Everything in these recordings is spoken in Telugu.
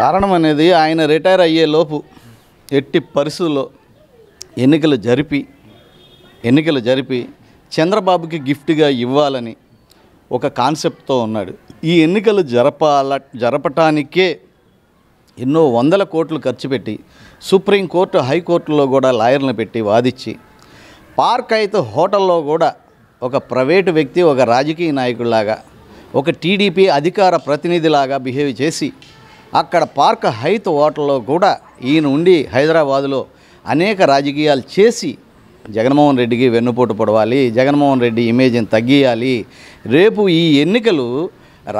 కారణం అనేది ఆయన రిటైర్ అయ్యే లోపు ఎట్టి పరిస్థితుల్లో ఎన్నికలు జరిపి ఎన్నికలు జరిపి చంద్రబాబుకి గిఫ్ట్గా ఇవ్వాలని ఒక కాన్సెప్ట్తో ఉన్నాడు ఈ ఎన్నికలు జరపాల జరపటానికే ఎన్నో వందల కోట్లు ఖర్చు పెట్టి సుప్రీంకోర్టు హైకోర్టులో కూడా లాయర్లను పెట్టి వాదిచ్చి పార్క్ అయితే హోటల్లో కూడా ఒక ప్రైవేటు వ్యక్తి ఒక రాజకీయ నాయకుడిలాగా ఒక టీడీపీ అధికార ప్రతినిధిలాగా బిహేవ్ చేసి అక్కడ పార్క్ హైత్ హోటల్లో కూడా ఈయన ఉండి హైదరాబాదులో అనేక రాజకీయాలు చేసి జగన్మోహన్ రెడ్డికి వెన్నుపోటు పొడవాలి జగన్మోహన్ రెడ్డి ఇమేజ్ని తగ్గియాలి రేపు ఈ ఎన్నికలు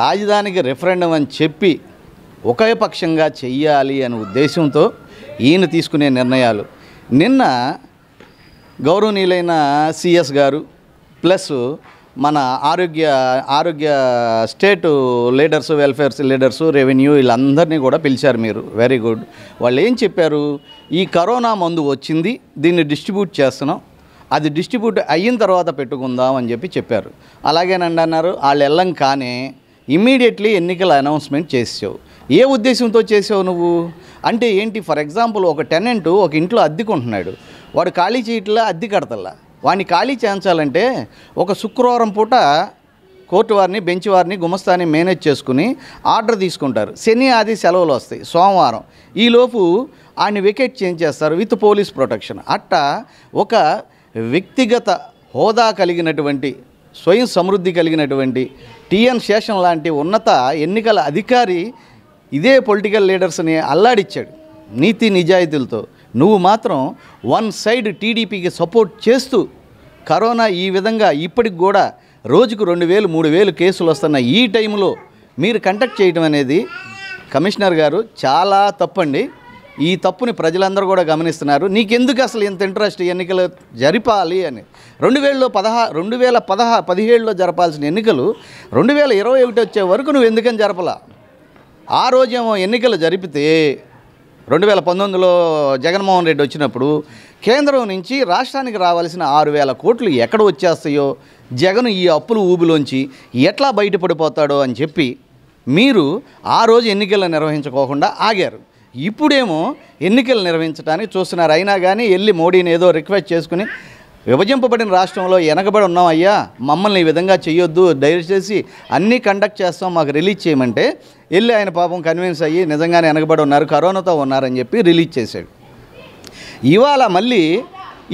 రాజధానికి రిఫరెండం అని చెప్పి ఒకే పక్షంగా చెయ్యాలి అనే ఉద్దేశంతో ఈయన తీసుకునే నిర్ణయాలు నిన్న గౌరవనీయులైన సిఎస్ గారు ప్లస్ మన ఆరోగ్య ఆరోగ్య state leaders welfares leaders revenue వీళ్ళందరినీ కూడా పిలిచారు మీరు వెరీ గుడ్ వాళ్ళు ఏం చెప్పారు ఈ కరోనా మందు వచ్చింది దీన్ని డిస్ట్రిబ్యూట్ చేస్తున్నాం అది డిస్ట్రిబ్యూట్ అయిన తర్వాత పెట్టుకుందాం అని చెప్పి చెప్పారు అలాగేనండి అన్నారు వాళ్ళు వెళ్ళం కానీ ఇమ్మీడియట్లీ ఎన్నికల అనౌన్స్మెంట్ చేసావు ఏ ఉద్దేశంతో చేసావు నువ్వు అంటే ఏంటి ఫర్ ఎగ్జాంపుల్ ఒక టెనెంట్ ఒక ఇంట్లో అద్దెకుంటున్నాడు వాడు ఖాళీ చేయట్లా అద్దె కడతల్లా వాడిని ఖాళీ చేయించాలంటే ఒక శుక్రవారం పూట కోర్టు వారిని బెంచ్ వారిని గుమస్తాని మేనేజ్ చేసుకుని ఆర్డర్ తీసుకుంటారు శని ఆది సెలవులు వస్తాయి సోమవారం ఈలోపు ఆయన వికెట్ చేంజ్ చేస్తారు విత్ పోలీస్ ప్రొటెక్షన్ అట్టా ఒక వ్యక్తిగత హోదా కలిగినటువంటి స్వయం సమృద్ధి కలిగినటువంటి టిఎన్ శేషన్ లాంటి ఉన్నత ఎన్నికల అధికారి ఇదే పొలిటికల్ లీడర్స్ని అల్లాడిచ్చాడు నీతి నిజాయితీలతో నువ్వు మాత్రం వన్ సైడ్ టీడీపీకి సపోర్ట్ చేస్తూ కరోనా ఈ విధంగా ఇప్పటికి కూడా రోజుకు రెండు వేలు మూడు వేలు కేసులు వస్తున్న ఈ టైంలో మీరు కండక్ట్ చేయడం అనేది కమిషనర్ గారు చాలా తప్పండి ఈ తప్పుని ప్రజలందరూ కూడా గమనిస్తున్నారు నీకెందుకు అసలు ఇంత ఇంట్రెస్ట్ ఎన్నికలు జరిపాలి అని రెండు వేలలో పదహా రెండు వేల పదహా పదిహేడులో జరపాల్సిన ఎన్నికలు రెండు వేల ఇరవై ఒకటి వచ్చే వరకు నువ్వు ఎందుకని జరపలా ఆ రోజేమో ఎన్నికలు జరిపితే రెండు వేల పంతొమ్మిదిలో జగన్మోహన్ రెడ్డి వచ్చినప్పుడు కేంద్రం నుంచి రాష్ట్రానికి రావాల్సిన ఆరు వేల కోట్లు ఎక్కడ వచ్చేస్తాయో జగన్ ఈ అప్పులు ఊబిలోంచి ఎట్లా బయటపడిపోతాడో అని చెప్పి మీరు ఆ రోజు ఎన్నికలు నిర్వహించుకోకుండా ఆగారు ఇప్పుడేమో ఎన్నికలు నిర్వహించడానికి చూస్తున్నారు అయినా కానీ వెళ్ళి మోడీని ఏదో రిక్వెస్ట్ చేసుకుని విభజింపబడిన రాష్ట్రంలో వెనకబడి ఉన్నాం అయ్యా మమ్మల్ని ఈ విధంగా చేయొద్దు దయచేసి అన్నీ కండక్ట్ చేస్తాం మాకు రిలీజ్ చేయమంటే వెళ్ళి ఆయన పాపం కన్విన్స్ అయ్యి నిజంగానే వెనకబడి ఉన్నారు కరోనాతో ఉన్నారని చెప్పి రిలీజ్ చేశాడు ఇవాళ మళ్ళీ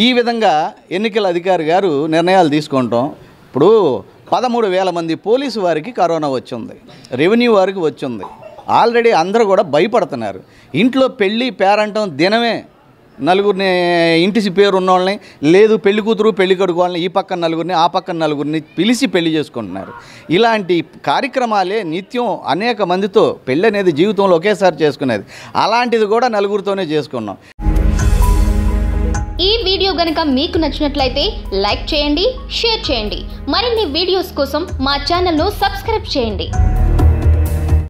ఈ విధంగా ఎన్నికల అధికారి గారు నిర్ణయాలు తీసుకుంటాం ఇప్పుడు పదమూడు వేల మంది పోలీసు వారికి కరోనా వచ్చింది రెవెన్యూ వారికి వచ్చింది ఆల్రెడీ అందరూ కూడా భయపడుతున్నారు ఇంట్లో పెళ్ళి పేరంటం దినమే నలుగురిని ఇంటి పేరు ఉన్న వాళ్ళని లేదు పెళ్లి కూతురు పెళ్లి కొడుకు వాళ్ళని ఈ పక్కన నలుగురిని ఆ పక్కన నలుగురిని పిలిచి పెళ్లి చేసుకుంటున్నారు ఇలాంటి కార్యక్రమాలే నిత్యం అనేక మందితో పెళ్ళి అనేది జీవితంలో ఒకేసారి చేసుకునేది అలాంటిది కూడా నలుగురితోనే చేసుకున్నాం ఈ వీడియో గనక మీకు నచ్చినట్లయితే లైక్ చేయండి షేర్ చేయండి మరిన్ని వీడియోస్ కోసం మా ఛానల్ను సబ్స్క్రైబ్ చేయండి